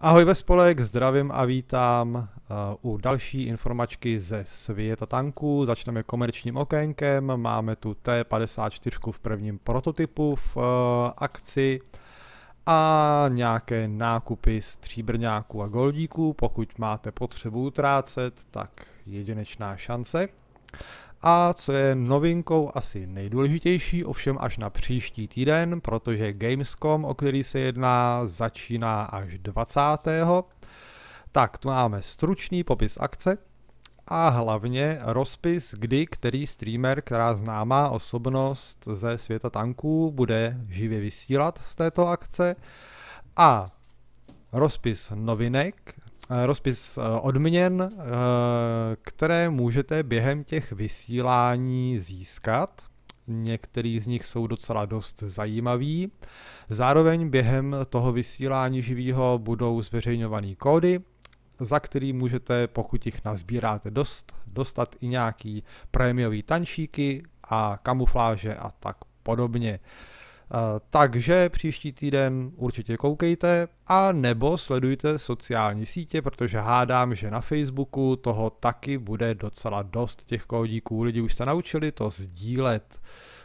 Ahoj ve spolek, zdravím a vítám uh, u další informačky ze světa tanků. Začneme komerčním okénkem, máme tu T54 v prvním prototypu v uh, akci a nějaké nákupy stříbrňáků a goldíků. Pokud máte potřebu utrácet, tak jedinečná šance. A co je novinkou asi nejdůležitější, ovšem až na příští týden, protože Gamescom, o který se jedná, začíná až 20. Tak tu máme stručný popis akce a hlavně rozpis, kdy který streamer, která známá osobnost ze světa tanků, bude živě vysílat z této akce a rozpis novinek, Eh, rozpis eh, odměn, eh, které můžete během těch vysílání získat. Některý z nich jsou docela dost zajímavý. Zároveň během toho vysílání živého budou zveřejňovaný kódy, za který můžete, pokud jich nazbíráte dost, dostat i nějaký prémiový tančíky a kamufláže a tak podobně. Uh, Eh, takže příští týden určitě koukejte a nebo sledujte sociální sítě, protože hádám, že na Facebooku toho taky bude docela dost těch kódíků. Lidi už se naučili to sdílet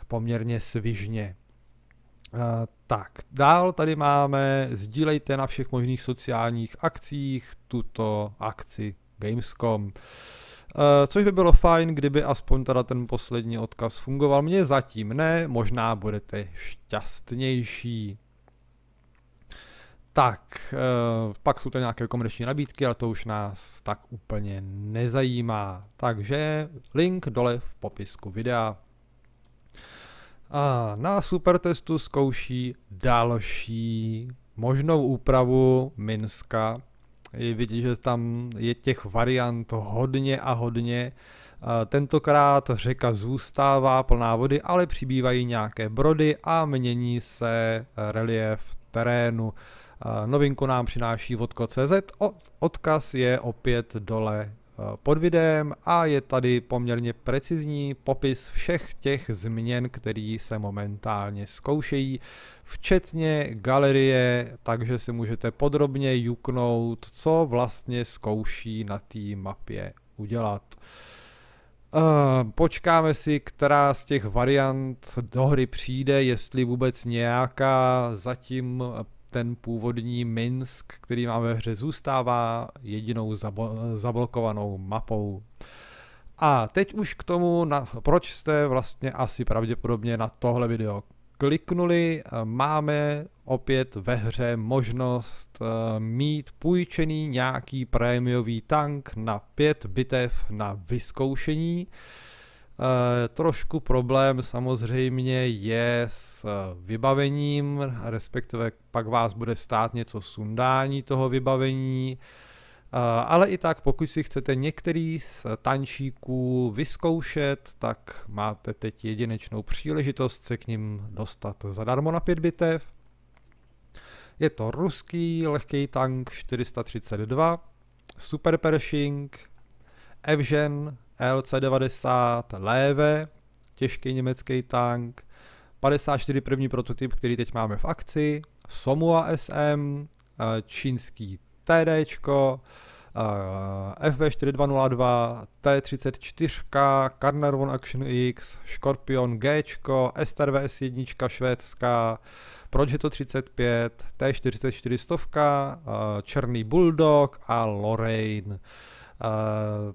poměrně svižně. Eh, tak, dál tady máme sdílejte na všech možných sociálních akcích tuto akci Gamescom. Eh, což by bylo fajn, kdyby aspoň teda ten poslední odkaz fungoval. Mně zatím ne, možná budete šťastnější. Tak, eh, pak jsou to nějaké komerční nabídky, ale to už nás tak úplně nezajímá. Takže link dole v popisku videa. A na supertestu zkouší další možnou úpravu Minska je vidět, že tam je těch variant hodně a hodně. E, tentokrát řeka zůstává plná vody, ale přibývají nějaké brody a mění se relief terénu. E, novinku nám přináší vodko.cz, odkaz je opět dole pod videem a je tady poměrně precizní popis všech těch změn, které se momentálně zkoušejí, včetně galerie, takže si můžete podrobně juknout, co vlastně zkouší na té mapě udělat. Eh, počkáme si, která z těch variant do hry přijde, jestli vůbec nějaká. Zatím ten původní Minsk, který máme v hře, zůstává jedinou zabo- zablokovanou mapou. A teď už k tomu, na, proč jste vlastně asi pravděpodobně na tohle video kliknuli, máme opět ve hře možnost eh, mít půjčený nějaký prémiový tank na pět bitev na vyzkoušení. Eh, trošku problém samozřejmě je s eh, vybavením, respektive pak vás bude stát něco sundání toho vybavení, eh, ale i tak, pokud si chcete některý z tančíků vyzkoušet, tak máte teď jedinečnou příležitost se k ním dostat zadarmo na pět bitev. Je to ruský lehký tank 432, Super Pershing, Evžen LC-90 Leve, těžký německý tank, 54 první prototyp, který teď máme v akci, Somua SM, eh, čínský TD, FB4202, T34, Karner One Action X, Scorpion G, STRV 1 švédská, Progetto 35, T44 stovka, eh, Černý Bulldog a Lorraine. Eh,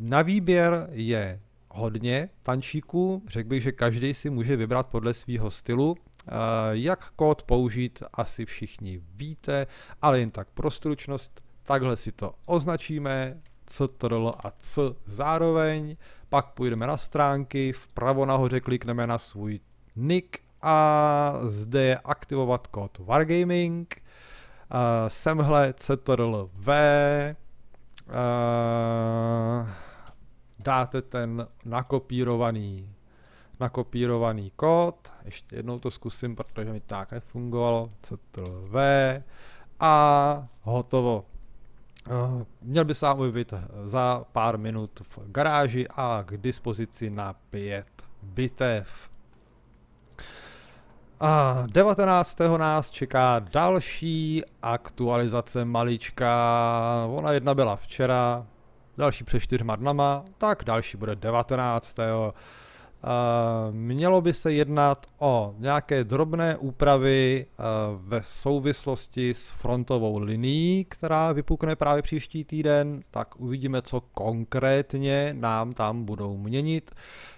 na výběr je hodně tančíků, řekl bych, že každý si může vybrat podle svého stylu. Eh, jak kód použít, asi všichni víte, ale jen tak pro stručnost, takhle si to označíme, CTRL a C zároveň, pak půjdeme na stránky, vpravo nahoře klikneme na svůj nick a zde je aktivovat kód Wargaming, eh, semhle CTRL V, eh, dáte ten nakopírovaný, nakopírovaný kód, ještě jednou to zkusím, protože mi tak nefungovalo, ctrl V a hotovo. Eh, měl by se vám být eh, za pár minut v garáži a k dispozici na pět bitev. A 19. nás čeká další aktualizace malička. Ona jedna byla včera, další před čtyřma dnama, tak další bude 19. Eh, mělo by se jednat o nějaké drobné úpravy eh, ve souvislosti s frontovou linií, která vypukne právě příští týden, tak uvidíme, co konkrétně nám tam budou měnit.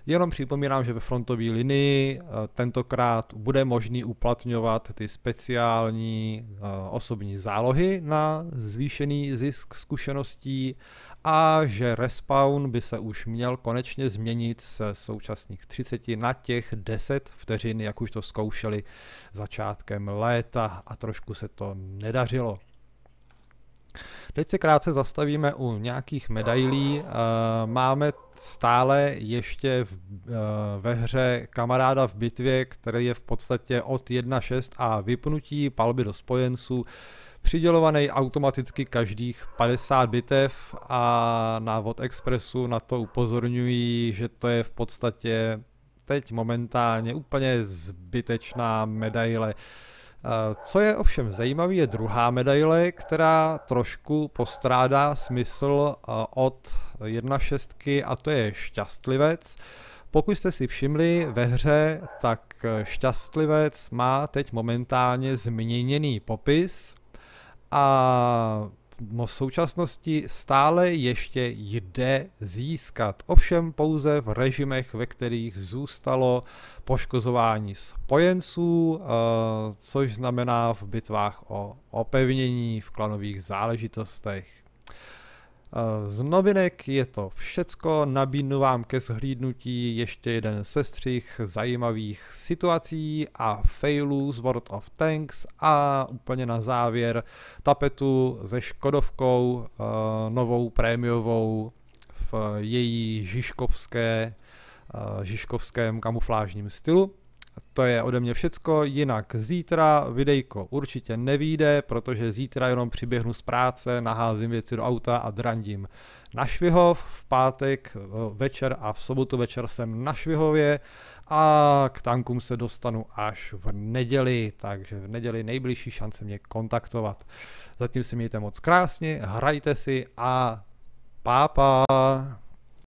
Jenom připomínám, že ve frontové linii eh, tentokrát bude možný uplatňovat ty speciální osobní zálohy na zvýšený zisk zkušeností a že respawn by se už měl konečně změnit se současných 30 na těch 10 vteřin, jak už to zkoušeli začátkem léta a trošku se to nedařilo. Teď se krátce zastavíme u nějakých medailí. Eh, máme stále ještě v, eh, ve hře kamaráda v bitvě, který je v podstatě od 1.6 a vypnutí palby do spojenců přidělovaný automaticky každých 50 bitev a na Vod Expressu na to upozorňují, že to je v podstatě teď momentálně úplně zbytečná medaile. Uh, co je ovšem zajímavé, je druhá medaile, která trošku postrádá smysl eh, od 1.6 a to je šťastlivec. Pokud jste si všimli ve hře, tak eh, šťastlivec má teď momentálně změněný popis a No, v současnosti stále ještě jde získat. Ovšem pouze v režimech, ve kterých zůstalo poškozování spojenců, eh, což znamená v bitvách o opevnění v klanových záležitostech. Z novinek je to všecko, nabídnu vám ke zhlídnutí ještě jeden sestřih zajímavých situací a failů z World of Tanks a úplně na závěr tapetu se Škodovkou, eh, novou prémiovou v její žižkovské, eh, žižkovském kamuflážním stylu. To je ode mě všecko, jinak zítra videjko určitě nevíde, protože zítra jenom přiběhnu z práce, naházím věci do auta a drandím na Švihov, v pátek eh, večer a v sobotu večer jsem na Švihově a k tankům se dostanu až v neděli, takže v neděli nejbližší šance mě kontaktovat. Zatím si mějte moc krásně, hrajte si a pápa.